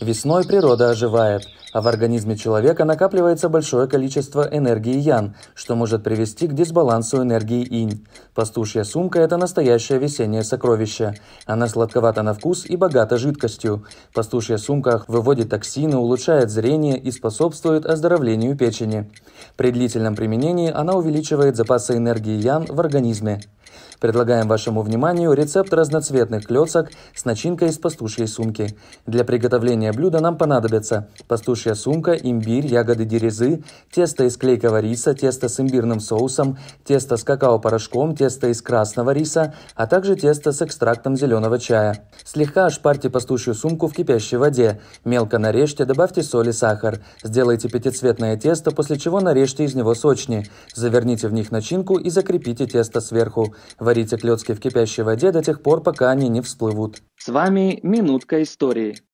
Весной природа оживает, а в организме человека накапливается большое количество энергии ян, что может привести к дисбалансу энергии инь. Пастушья сумка – это настоящее весеннее сокровище. Она сладковата на вкус и богата жидкостью. Пастушья сумка выводит токсины, улучшает зрение и способствует оздоровлению печени. При длительном применении она увеличивает запасы энергии ян в организме. Предлагаем вашему вниманию рецепт разноцветных клёцок с начинкой из пастушьей сумки. Для приготовления приготовления блюда нам понадобится пастушья сумка, имбирь, ягоды дерезы, тесто из клейкого риса, тесто с имбирным соусом, тесто с какао-порошком, тесто из красного риса, а также тесто с экстрактом зеленого чая. Слегка ошпарьте пастушью сумку в кипящей воде, мелко нарежьте, добавьте соль и сахар. Сделайте пятицветное тесто, после чего нарежьте из него сочни. Заверните в них начинку и закрепите тесто сверху. Варите клетки в кипящей воде до тех пор, пока они не всплывут. С вами «Минутка истории».